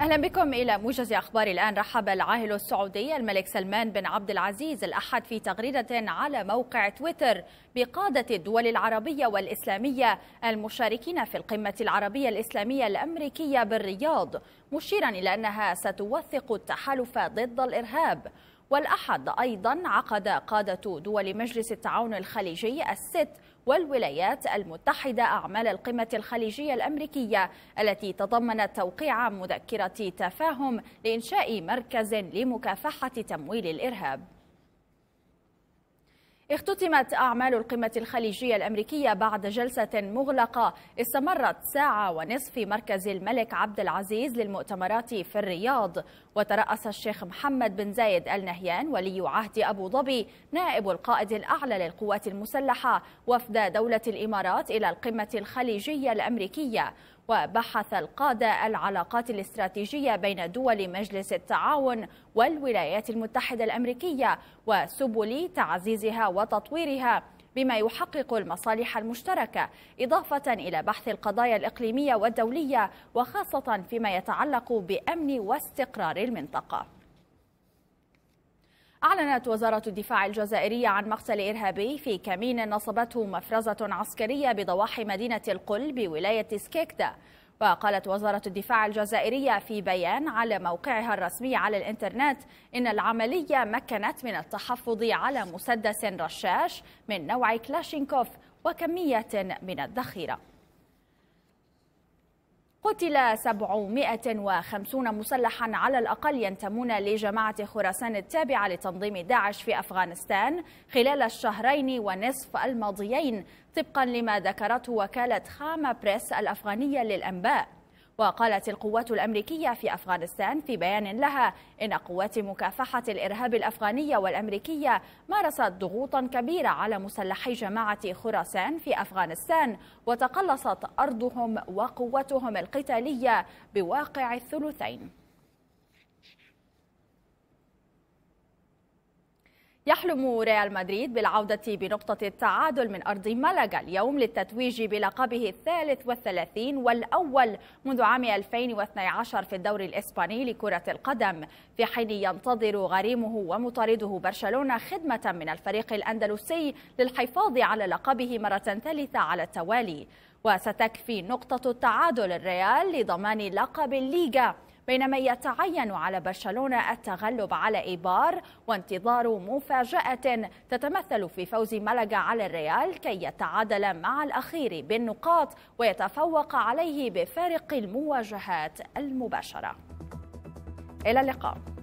اهلا بكم الى موجز اخبار الان رحب العاهل السعودي الملك سلمان بن عبد العزيز الاحد في تغريده على موقع تويتر بقاده الدول العربيه والاسلاميه المشاركين في القمه العربيه الاسلاميه الامريكيه بالرياض مشيرا الى انها ستوثق التحالف ضد الارهاب والأحد أيضا عقد قادة دول مجلس التعاون الخليجي الست والولايات المتحدة أعمال القمة الخليجية الأمريكية التي تضمنت توقيع مذكرة تفاهم لإنشاء مركز لمكافحة تمويل الإرهاب اختتمت أعمال القمة الخليجية الأمريكية بعد جلسة مغلقة استمرت ساعة ونصف في مركز الملك عبد العزيز للمؤتمرات في الرياض وترأس الشيخ محمد بن زايد آل نهيان ولي عهد أبو ظبي نائب القائد الأعلى للقوات المسلحة وفد دولة الإمارات إلى القمة الخليجية الأمريكية وبحث القادة العلاقات الاستراتيجية بين دول مجلس التعاون والولايات المتحدة الأمريكية وسبل تعزيزها وتطويرها بما يحقق المصالح المشتركة إضافة إلى بحث القضايا الإقليمية والدولية وخاصة فيما يتعلق بأمن واستقرار المنطقة أعلنت وزارة الدفاع الجزائرية عن مقتل إرهابي في كمين نصبته مفرزة عسكرية بضواحي مدينة القل بولاية سكيكتا وقالت وزارة الدفاع الجزائرية في بيان على موقعها الرسمي على الإنترنت إن العملية مكنت من التحفظ على مسدس رشاش من نوع كلاشينكوف وكمية من الذخيرة قتل 750 مسلحا على الأقل ينتمون لجماعة خراسان التابعة لتنظيم داعش في أفغانستان خلال الشهرين ونصف الماضيين طبقا لما ذكرته وكالة خاما بريس الأفغانية للأنباء وقالت القوات الأمريكية في أفغانستان في بيان لها إن قوات مكافحة الإرهاب الأفغانية والأمريكية مارست ضغوطا كبيرة على مسلحي جماعة خراسان في أفغانستان وتقلصت أرضهم وقوتهم القتالية بواقع الثلثين يحلم ريال مدريد بالعودة بنقطة التعادل من أرض ملقا اليوم للتتويج بلقبه الثالث والثلاثين والأول منذ عام 2012 في الدوري الإسباني لكرة القدم في حين ينتظر غريمه ومطارده برشلونة خدمة من الفريق الأندلسي للحفاظ على لقبه مرة ثالثة على التوالي وستكفي نقطة التعادل الريال لضمان لقب الليغا بينما يتعين على برشلونة التغلب على إيبار وانتظار مفاجأة تتمثل في فوز ملقا على الريال كي يتعادل مع الأخير بالنقاط ويتفوق عليه بفارق المواجهات المباشرة إلى اللقاء